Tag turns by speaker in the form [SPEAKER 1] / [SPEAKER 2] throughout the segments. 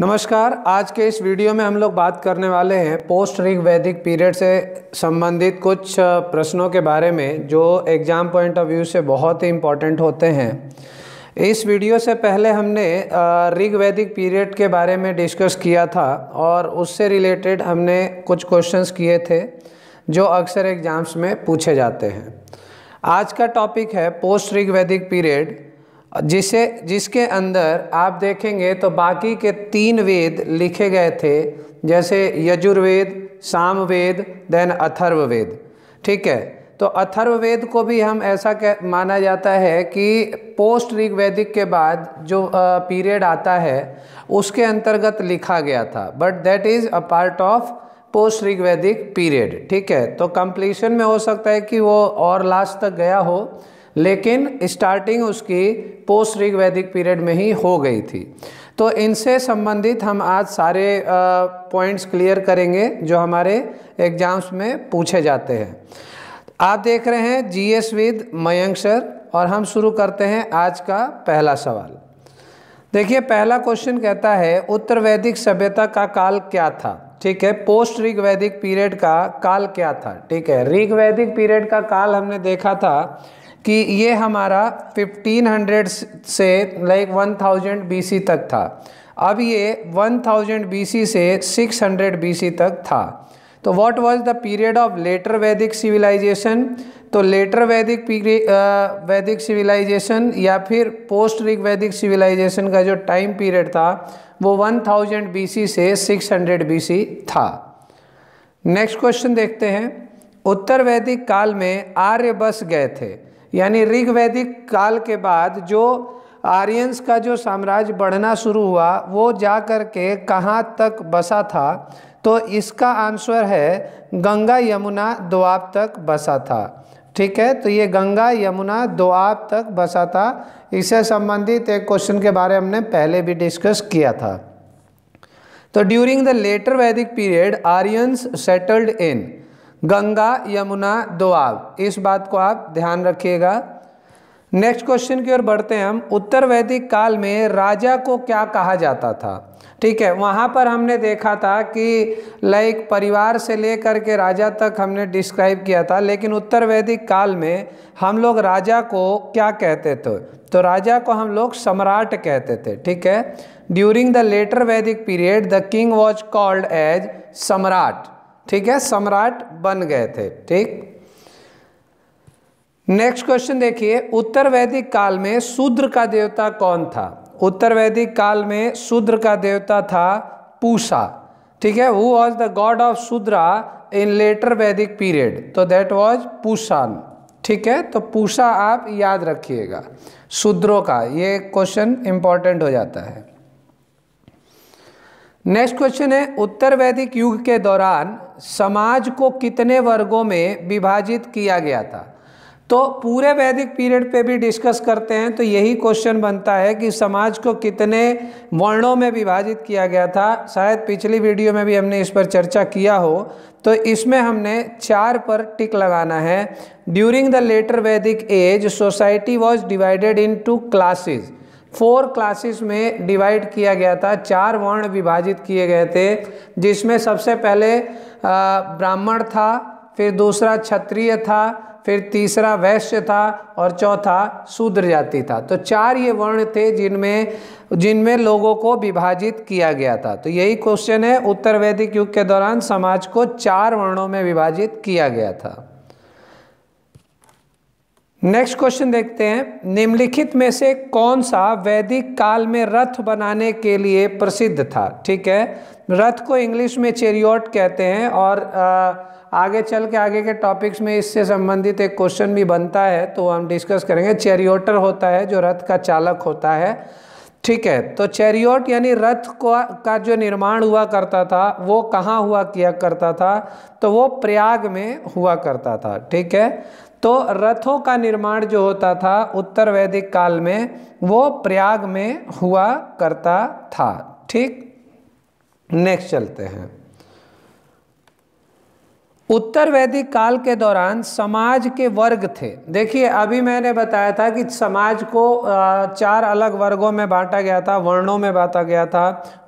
[SPEAKER 1] नमस्कार आज के इस वीडियो में हम लोग बात करने वाले हैं पोस्ट रिग वैदिक पीरियड से संबंधित कुछ प्रश्नों के बारे में जो एग्ज़ाम पॉइंट ऑफ व्यू से बहुत ही इम्पॉर्टेंट होते हैं इस वीडियो से पहले हमने रिग वैदिक पीरियड के बारे में डिस्कस किया था और उससे रिलेटेड हमने कुछ क्वेश्चंस किए थे जो अक्सर एग्ज़ाम्स में पूछे जाते हैं आज का टॉपिक है पोस्ट रिग वैदिक पीरियड जिसे जिसके अंदर आप देखेंगे तो बाकी के तीन वेद लिखे गए थे जैसे यजुर्वेद सामवेद देन अथर्ववेद ठीक है तो अथर्ववेद को भी हम ऐसा कह माना जाता है कि पोस्ट ऋग्वैदिक के बाद जो पीरियड आता है उसके अंतर्गत लिखा गया था but that is a part of post Rigvedic period ठीक है तो कंप्लीशन में हो सकता है कि वो और लास्ट तक गया हो लेकिन स्टार्टिंग उसकी पोस्ट ऋग वैदिक पीरियड में ही हो गई थी तो इनसे संबंधित हम आज सारे पॉइंट्स क्लियर करेंगे जो हमारे एग्जाम्स में पूछे जाते हैं आप देख रहे हैं जीएस विद मयंक सर और हम शुरू करते हैं आज का पहला सवाल देखिए पहला क्वेश्चन कहता है उत्तर वैदिक सभ्यता का काल क्या था ठीक है पोस्ट ऋग वैदिक पीरियड का काल क्या था ठीक है ऋग वैदिक पीरियड का काल हमने देखा था कि ये हमारा 1500 से लाइक 1000 थाउजेंड तक था अब ये 1000 थाउजेंड से 600 हंड्रेड तक था तो what was the period of later Vedic civilisation तो लेटर वैदिक वैदिक सिविलाइजेशन या फिर पोस्ट रिग वैदिक सिविलाइजेशन का जो टाइम पीरियड था वो 1000 थाउजेंड से 600 हंड्रेड था नेक्स्ट क्वेश्चन देखते हैं उत्तर वैदिक काल में आर्य बस गए थे यानी ऋग्वैदिक काल के बाद जो आर्यंस का जो साम्राज्य बढ़ना शुरू हुआ वो जा कर के कहाँ तक बसा था तो इसका आंसर है गंगा यमुना दोआब तक बसा था ठीक है तो ये गंगा यमुना दोआब तक बसा था इससे संबंधित एक क्वेश्चन के बारे में हमने पहले भी डिस्कस किया था तो during the later Vedic period Aryans settled in Ganga Yamuna Doab इस बात को आप ध्यान रखिएगा नेक्स्ट क्वेश्चन की ओर बढ़ते हैं हम उत्तर वैदिक काल में राजा को क्या कहा जाता था ठीक है वहाँ पर हमने देखा था कि लाइक परिवार से लेकर के राजा तक हमने डिस्क्राइब किया था लेकिन उत्तर वैदिक काल में हम लोग राजा को क्या कहते थे तो राजा को हम लोग सम्राट कहते थे ठीक है during the later Vedic period the king was called as Samrat ठीक है सम्राट बन गए थे ठीक नेक्स्ट क्वेश्चन देखिए उत्तर वैदिक काल में शूद्र का देवता कौन था उत्तर वैदिक काल में शूद्र का देवता था पूषा ठीक है who was the god of Shudra in later Vedic period तो दैट वॉज पूषान ठीक है तो पूषा आप याद रखिएगा शूद्रों का ये क्वेश्चन इंपॉर्टेंट हो जाता है नेक्स्ट क्वेश्चन है उत्तर वैदिक युग के दौरान समाज को कितने वर्गों में विभाजित किया गया था तो पूरे वैदिक पीरियड पे भी डिस्कस करते हैं तो यही क्वेश्चन बनता है कि समाज को कितने वर्णों में विभाजित किया गया था शायद पिछली वीडियो में भी हमने इस पर चर्चा किया हो तो इसमें हमने चार पर टिक लगाना है during the later Vedic age society was divided into classes four classes में डिवाइड किया गया था चार वर्ण विभाजित किए गए थे जिसमें सबसे पहले ब्राह्मण था फिर दूसरा क्षत्रिय था फिर तीसरा वैश्य था और चौथा शूद्र जाति था तो चार ये वर्ण थे जिनमें जिनमें लोगों को विभाजित किया गया था तो यही क्वेश्चन है उत्तर वैदिक युग के दौरान समाज को चार वर्णों में विभाजित किया गया था नेक्स्ट क्वेश्चन देखते हैं निम्नलिखित में से कौन सा वैदिक काल में रथ बनाने के लिए प्रसिद्ध था ठीक है रथ को इंग्लिश में चेरियोट कहते हैं और आगे चल के आगे के टॉपिक्स में इससे संबंधित एक क्वेश्चन भी बनता है तो हम डिस्कस करेंगे चेरियोटर होता है जो रथ का चालक होता है ठीक है तो चेरियोट यानी रथ को का जो निर्माण हुआ करता था वो कहाँ हुआ किया करता था तो वो प्रयाग में हुआ करता था ठीक है तो रथों का निर्माण जो होता था उत्तर वैदिक काल में वो प्रयाग में हुआ करता था ठीक नेक्स्ट चलते हैं उत्तर वैदिक काल के दौरान समाज के वर्ग थे देखिए अभी मैंने बताया था कि समाज को चार अलग वर्गों में बांटा गया था वर्णों में बांटा गया था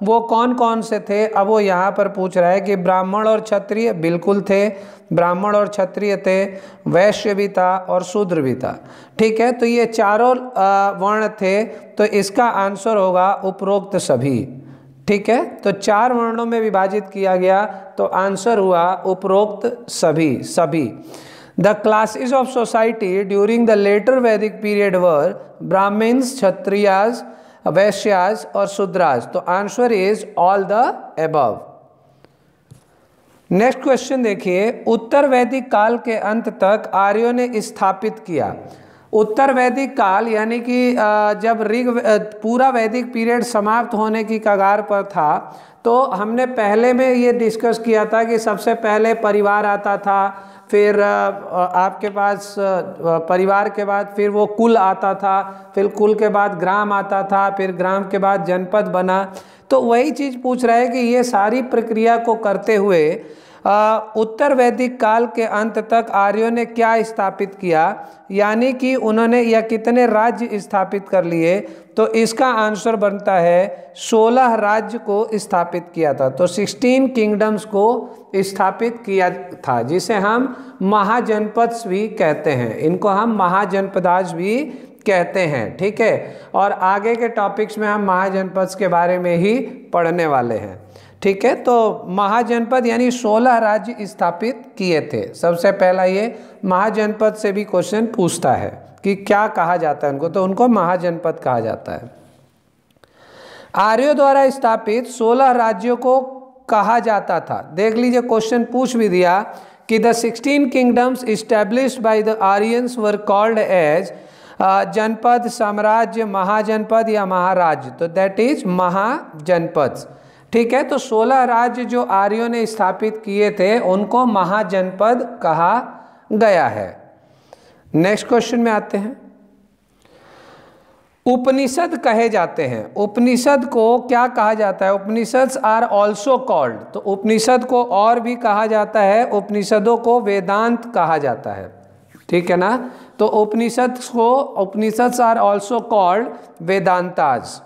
[SPEAKER 1] वो कौन कौन से थे अब वो यहाँ पर पूछ रहा है कि ब्राह्मण और क्षत्रिय बिल्कुल थे ब्राह्मण और क्षत्रिय थे वैश्य भी था और शूद्र भी था ठीक है तो ये चारों वर्ण थे तो इसका आंसर होगा उपरोक्त सभी ठीक है तो चार वर्णों में विभाजित किया गया तो आंसर हुआ उपरोक्त सभी सभी the classes of society during the later Vedic period were Brahmans Kshatriyas Vaishyas और शूद्राज तो answer is all the above next question देखिए उत्तर वैदिक काल के अंत तक आर्यों ने स्थापित किया उत्तर वैदिक काल यानी कि जब ऋग पूरा वैदिक पीरियड समाप्त होने की कगार पर था तो हमने पहले में ये डिस्कस किया था कि सबसे पहले परिवार आता था फिर आपके पास परिवार के बाद फिर वो कुल आता था फिर कुल के बाद ग्राम आता था फिर ग्राम के बाद जनपद बना तो वही चीज़ पूछ रहा है कि ये सारी प्रक्रिया को करते हुए उत्तर वैदिक काल के अंत तक आर्यों ने क्या स्थापित किया यानी कि उन्होंने यह कितने राज्य स्थापित कर लिए तो इसका आंसर बनता है सोलह राज्य को स्थापित किया था तो सिक्सटीन किंगडम्स को स्थापित किया था जिसे हम महाजनपद भी कहते हैं इनको हम महाजनपदाज भी कहते हैं ठीक है और आगे के टॉपिक्स में हम महाजनपद के बारे में ही पढ़ने वाले हैं ठीक है तो महाजनपद यानी 16 राज्य स्थापित किए थे सबसे पहला ये महाजनपद से भी क्वेश्चन पूछता है कि क्या कहा जाता है उनको तो उनको महाजनपद कहा जाता है आर्यों द्वारा स्थापित 16 राज्यों को कहा जाता था देख लीजिए क्वेश्चन पूछ भी दिया कि the sixteen kingdoms establish by the Aryans were called as Janapada Samrajya महाजनपद या महाराज तो दैट इज महाजनपद ठीक है तो सोलह राज्य जो आर्यों ने स्थापित किए थे उनको महाजनपद कहा गया है नेक्स्ट क्वेश्चन में आते हैं उपनिषद कहे जाते हैं उपनिषद को क्या कहा जाता है उपनिषद आर ऑल्सो कॉल्ड तो उपनिषद को और भी कहा जाता है उपनिषदों को वेदांत कहा जाता है ठीक है ना तो उपनिषद को Upanishad are also called Vedantas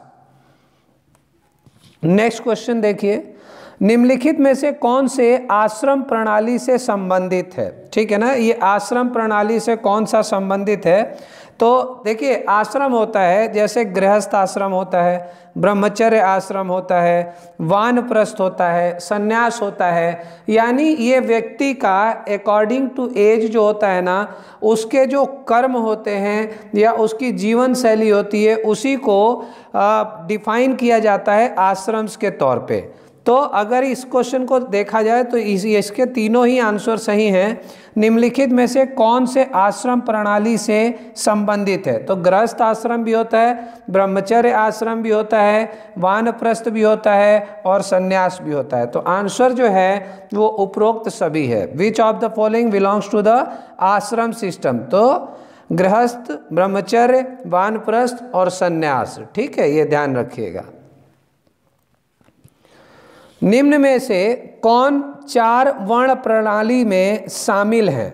[SPEAKER 1] next question देखिए निम्नलिखित में से कौन से आश्रम प्रणाली से संबंधित है ठीक है ना ये आश्रम प्रणाली से कौन सा संबंधित है तो देखिए आश्रम होता है जैसे गृहस्थ आश्रम होता है ब्रह्मचर्य आश्रम होता है वानप्रस्थ होता है संन्यास होता है यानी ये व्यक्ति का अकॉर्डिंग टू एज जो होता है ना उसके जो कर्म होते हैं या उसकी जीवन शैली होती है उसी को डिफाइन किया जाता है आश्रम्स के तौर पे तो अगर इस क्वेश्चन को देखा जाए तो इस इसके तीनों ही आंसर सही हैं निम्नलिखित में से कौन से आश्रम प्रणाली से संबंधित है तो गृहस्थ आश्रम भी होता है ब्रह्मचर्य आश्रम भी होता है वानप्रस्थ भी होता है और संन्यास भी होता है तो आंसर जो है वो उपरोक्त सभी है which of the following belongs to the ashram system तो गृहस्थ ब्रह्मचर्य वानप्रस्थ और संन्यास ठीक है ये ध्यान रखिएगा निम्न में से कौन चार वर्ण प्रणाली में शामिल है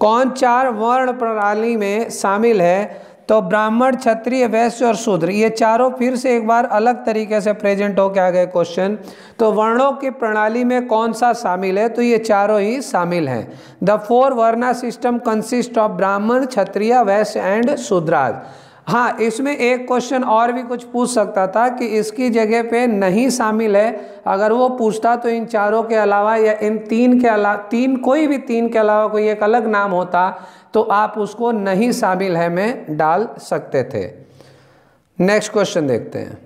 [SPEAKER 1] कौन चार वर्ण प्रणाली में शामिल है तो ब्राह्मण क्षत्रिय वैश्य और शूद्र ये चारों फिर से एक बार अलग तरीके से प्रेजेंट होकर आ गए क्वेश्चन तो वर्णों की प्रणाली में कौन सा शामिल है तो ये चारों ही शामिल हैं the four varna system consist of Brahmin Kshatriya वैश्य एंड शूद्राज हाँ इसमें एक क्वेश्चन और भी कुछ पूछ सकता था कि इसकी जगह पे नहीं शामिल है अगर वो पूछता तो इन चारों के अलावा या इन तीन के अलावा तीन कोई भी तीन के अलावा कोई एक अलग नाम होता तो आप उसको नहीं शामिल है में डाल सकते थे नेक्स्ट क्वेश्चन देखते हैं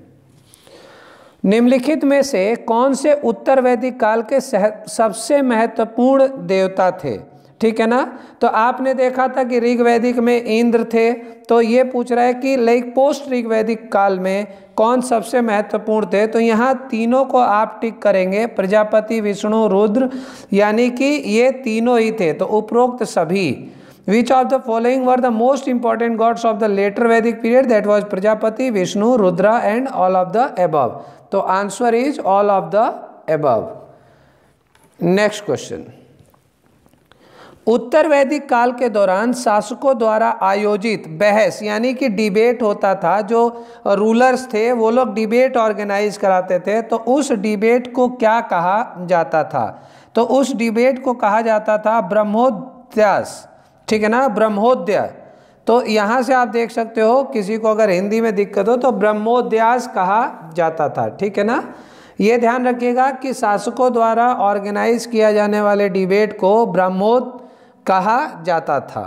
[SPEAKER 1] निम्नलिखित में से कौन से उत्तर वैदिक काल के सबसे महत्वपूर्ण देवता थे ठीक है ना तो आपने देखा था कि ऋग्वैदिक में इंद्र थे तो ये पूछ रहा है कि लाइक पोस्ट ऋग्वैदिक काल में कौन सबसे महत्वपूर्ण थे तो यहाँ तीनों को आप टिक करेंगे प्रजापति विष्णु रुद्र यानी कि ये तीनों ही थे तो उपरोक्त सभी which of the following were the most important gods of the later Vedic period that was Prajapati Vishnu Rudra and all of the above तो answer is all of the above next question उत्तर वैदिक काल के दौरान शासकों द्वारा आयोजित बहस यानी कि डिबेट होता था जो रूलर्स थे वो लोग डिबेट ऑर्गेनाइज कराते थे तो उस डिबेट को क्या कहा जाता था तो उस डिबेट को कहा जाता था ब्रह्मोद्यास ठीक है ना ब्रह्मोद्या तो यहाँ से आप देख सकते हो किसी को अगर हिंदी में दिक्कत हो तो ब्रह्मोद्यास कहा जाता था ठीक है ना ये ध्यान रखिएगा कि शासकों द्वारा ऑर्गेनाइज किया जाने वाले डिबेट को ब्रह्मोद कहा जाता था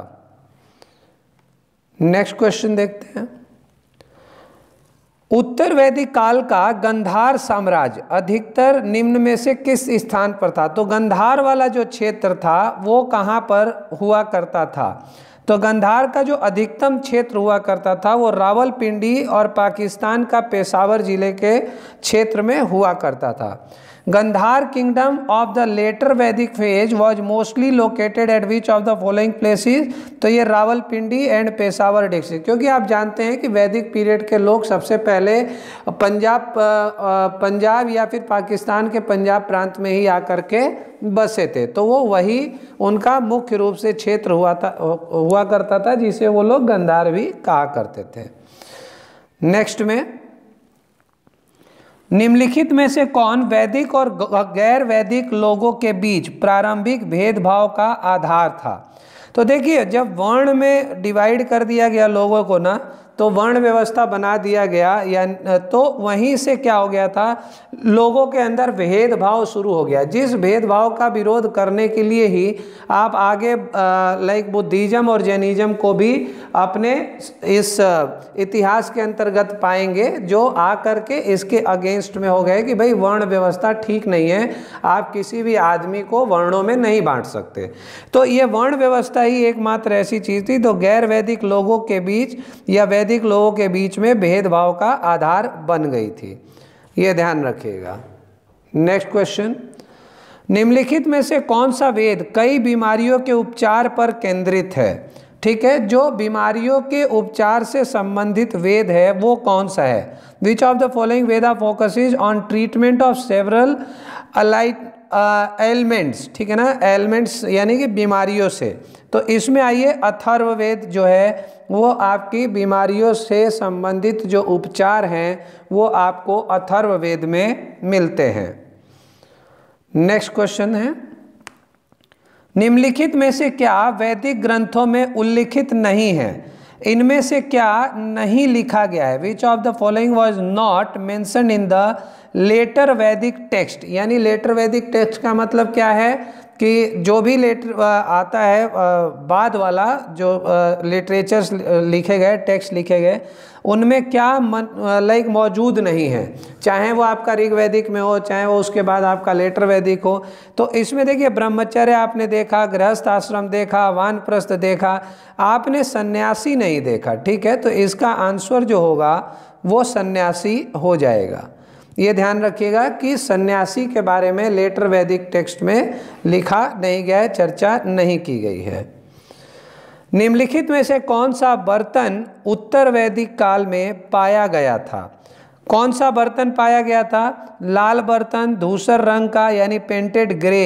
[SPEAKER 1] नेक्स्ट क्वेश्चन देखते हैं उत्तर वैदिक काल का गंधार साम्राज्य अधिकतर निम्न में से किस स्थान पर था तो गंधार वाला जो क्षेत्र था वो कहाँ पर हुआ करता था तो गंधार का जो अधिकतम क्षेत्र हुआ करता था वो रावलपिंडी और पाकिस्तान का पेशावर ज़िले के क्षेत्र में हुआ करता था Gandhara kingdom of the later Vedic phase was mostly located at which of the following places तो ये रावलपिंडी एंड पेशावर डिस्ट्रिक्ट क्योंकि आप जानते हैं कि वैदिक पीरियड के लोग सबसे पहले पंजाब पंजाब या फिर पाकिस्तान के पंजाब प्रांत में ही आकर के बसे थे तो वो वही उनका मुख्य रूप से क्षेत्र हुआ था हुआ करता था जिसे वो लोग गंधार भी कहा करते थे नेक्स्ट में निम्नलिखित में से कौन वैदिक और गैर वैदिक लोगों के बीच प्रारंभिक भेदभाव का आधार था तो देखिए जब वर्ण में डिवाइड कर दिया गया लोगों को ना तो वर्ण व्यवस्था बना दिया गया या तो वहीं से क्या हो गया था लोगों के अंदर भेदभाव शुरू हो गया जिस भेदभाव का विरोध करने के लिए ही आप आगे लाइक बुद्धिज़्म और जैनिज़्म को भी अपने इस इतिहास के अंतर्गत पाएंगे जो आ करके इसके अगेंस्ट में हो गए कि भाई वर्ण व्यवस्था ठीक नहीं है आप किसी भी आदमी को वर्णों में नहीं बांट सकते तो ये वर्ण व्यवस्था ही एकमात्र ऐसी चीज़ थी तो गैर वैदिक लोगों के बीच या वैदिक लोगों के बीच में भेदभाव का आधार बन गई थी ये ध्यान रखिएगा नेक्स्ट क्वेश्चन निम्नलिखित में से कौन सा वेद कई बीमारियों के उपचार पर केंद्रित है ठीक है जो बीमारियों के उपचार से संबंधित वेद है वो कौन सा है which of the following Veda focuses on treatment of several alight elements ठीक है ना एलिमेंट्स यानी कि बीमारियों से तो इसमें आइए अथर्ववेद जो है वो आपकी बीमारियों से संबंधित जो उपचार हैं वो आपको अथर्ववेद में मिलते हैं नेक्स्ट क्वेश्चन है निम्नलिखित में से क्या वैदिक ग्रंथों में उल्लिखित नहीं है इनमें से क्या नहीं लिखा गया है which of the following was not mentioned in the later Vedic text यानी लेटर वैदिक टेक्स्ट का मतलब क्या है कि जो भी लेट आता है बाद वाला जो लिटरेचर्स लिखे गए टेक्स्ट लिखे गए उनमें क्या मन लाइक मौजूद नहीं है चाहे वो आपका ऋग वैदिक में हो चाहे वो उसके बाद आपका लेटर वैदिक हो तो इसमें देखिए ब्रह्मचर्य आपने देखा गृहस्थ आश्रम देखा वानप्रस्थ देखा आपने सन्यासी नहीं देखा ठीक है तो इसका आंसर जो होगा वो सन्यासी हो जाएगा ये ध्यान रखिएगा कि सन्यासी के बारे में लेटर वैदिक टेक्स्ट में लिखा नहीं गया है चर्चा नहीं की गई है निम्नलिखित में से कौन सा बर्तन उत्तर वैदिक काल में पाया गया था कौन सा बर्तन पाया गया था लाल बर्तन धूसर रंग का यानी पेंटेड ग्रे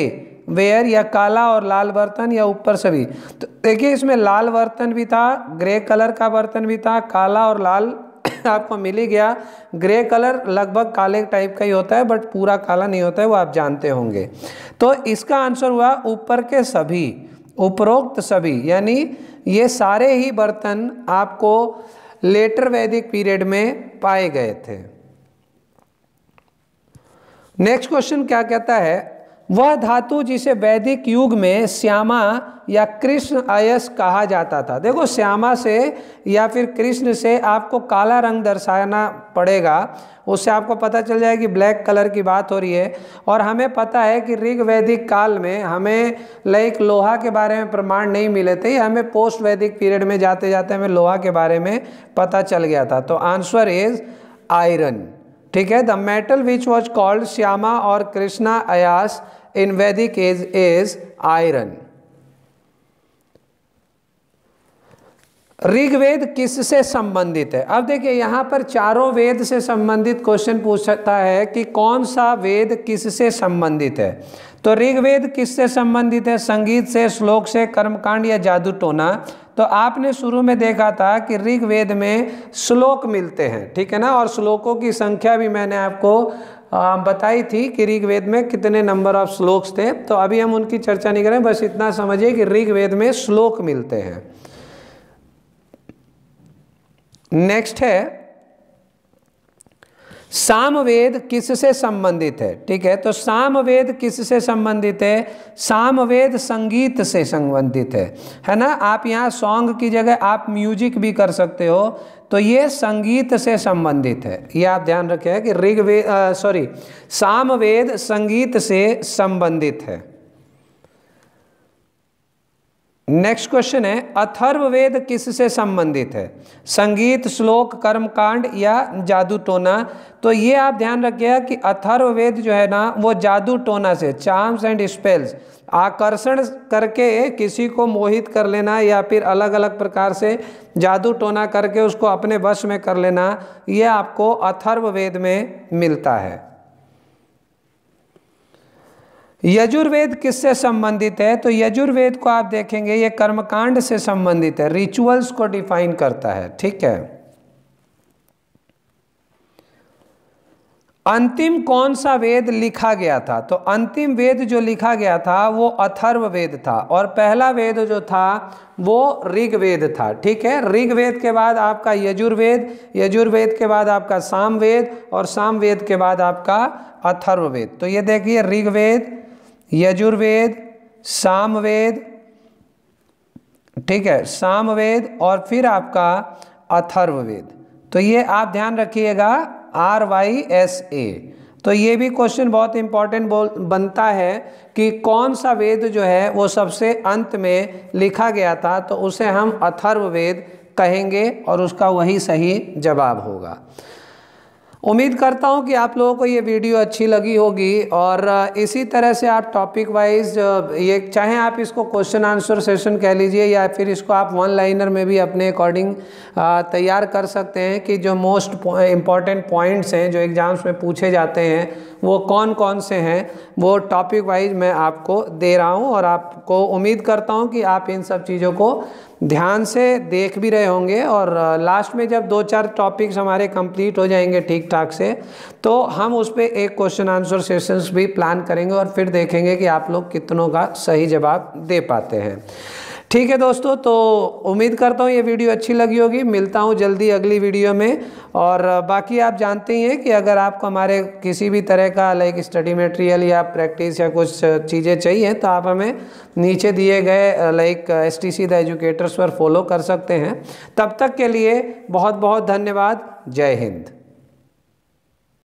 [SPEAKER 1] वेयर या काला और लाल बर्तन या ऊपर सभी तो देखिए इसमें लाल बर्तन भी था ग्रे कलर का बर्तन भी था काला और लाल आपको मिल ही गया ग्रे कलर लगभग काले टाइप का ही होता है बट पूरा काला नहीं होता है वो आप जानते होंगे तो इसका आंसर हुआ ऊपर के सभी उपरोक्त सभी यानी ये सारे ही बर्तन आपको लेटर वैदिक पीरियड में पाए गए थे नेक्स्ट क्वेश्चन क्या कहता है वह धातु जिसे वैदिक युग में श्यामा या कृष्ण अयस कहा जाता था देखो श्यामा से या फिर कृष्ण से आपको काला रंग दर्शाना पड़ेगा उससे आपको पता चल जाएगी कि ब्लैक कलर की बात हो रही है और हमें पता है कि ऋग वैदिक काल में हमें लाइक लोहा के बारे में प्रमाण नहीं मिले थे हमें पोस्ट वैदिक पीरियड में जाते जाते हमें लोहा के बारे में पता चल गया था तो आंसर इज आयरन ठीक है the metal which was called Shyama और Krishna Ayaz in Vedic age is iron. Rigveda किससे संबंधित है अब देखिए यहाँ पर चारों वेद से संबंधित क्वेश्चन पूछता है कि कौन सा वेद किससे संबंधित है तो ऋग्वेद किससे संबंधित है संगीत से श्लोक से कर्मकांड या जादू टोना तो आपने शुरू में देखा था कि ऋग्वेद में श्लोक मिलते हैं ठीक है ना और श्लोकों की संख्या भी मैंने आपको बताई थी कि ऋग्वेद में कितने नंबर ऑफ श्लोक्स थे तो अभी हम उनकी चर्चा नहीं करें बस इतना समझिए कि ऋग्वेद में श्लोक मिलते हैं नेक्स्ट है सामवेद किससे संबंधित है ठीक है तो सामवेद किससे संबंधित है सामवेद संगीत से संबंधित है है ना आप यहाँ सॉन्ग की जगह आप म्यूजिक भी कर सकते हो तो ये संगीत से संबंधित है ये आप ध्यान रखें कि ऋग्वेद सॉरी सामवेद संगीत से संबंधित है नेक्स्ट क्वेश्चन है अथर्ववेद से संबंधित है संगीत श्लोक कर्मकांड या जादू टोना तो ये आप ध्यान रखिएगा कि अथर्ववेद जो है ना वो जादू टोना से चार्म्स एंड स्पेल्स आकर्षण करके किसी को मोहित कर लेना या फिर अलग अलग प्रकार से जादू टोना करके उसको अपने वश में कर लेना ये आपको अथर्ववेद में मिलता है यजुर्वेद किससे संबंधित है तो यजुर्वेद को आप देखेंगे ये कर्मकांड से संबंधित है रिचुअल्स को डिफाइन करता है ठीक है अंतिम कौन सा वेद लिखा गया था तो अंतिम वेद जो लिखा गया था वो अथर्व वेद था और पहला वेद जो था वो ऋग्वेद था ठीक है ऋग्वेद के बाद आपका यजुर्वेद यजुर्वेद के बाद आपका सामवेद और सामवेद के बाद आपका अथर्ववेद तो ये देखिए ऋग्वेद यजुर्वेद सामवेद ठीक है सामवेद और फिर आपका अथर्ववेद तो ये आप ध्यान रखिएगा आर वाई एस ए तो ये भी क्वेश्चन बहुत इंपॉर्टेंट बोल बनता है कि कौन सा वेद जो है वो सबसे अंत में लिखा गया था तो उसे हम अथर्ववेद कहेंगे और उसका वही सही जवाब होगा उम्मीद करता हूँ कि आप लोगों को ये वीडियो अच्छी लगी होगी और इसी तरह से आप टॉपिक वाइज ये चाहे आप इसको क्वेश्चन आंसर सेशन कह लीजिए या फिर इसको आप वन लाइनर में भी अपने अकॉर्डिंग तैयार कर सकते हैं कि जो मोस्ट इम्पॉर्टेंट पॉइंट्स हैं जो एग्ज़ाम्स में पूछे जाते हैं वो कौन कौन से हैं वो टॉपिक वाइज मैं आपको दे रहा हूँ और आपको उम्मीद करता हूँ कि आप इन सब चीज़ों को ध्यान से देख भी रहे होंगे और लास्ट में जब दो चार टॉपिक्स हमारे कंप्लीट हो जाएंगे ठीक ठाक से तो हम उस पर एक क्वेश्चन आंसर सेशंस भी प्लान करेंगे और फिर देखेंगे कि आप लोग कितनों का सही जवाब दे पाते हैं ठीक है दोस्तों तो उम्मीद करता हूँ ये वीडियो अच्छी लगी होगी मिलता हूँ जल्दी अगली वीडियो में और बाकी आप जानते ही हैं कि अगर आपको हमारे किसी भी तरह का लाइक स्टडी मटेरियल या प्रैक्टिस या कुछ चीज़ें चाहिए तो आप हमें नीचे दिए गए like S T C the educators पर फॉलो कर सकते हैं तब तक के लिए बहुत बहुत धन्यवाद जय हिंद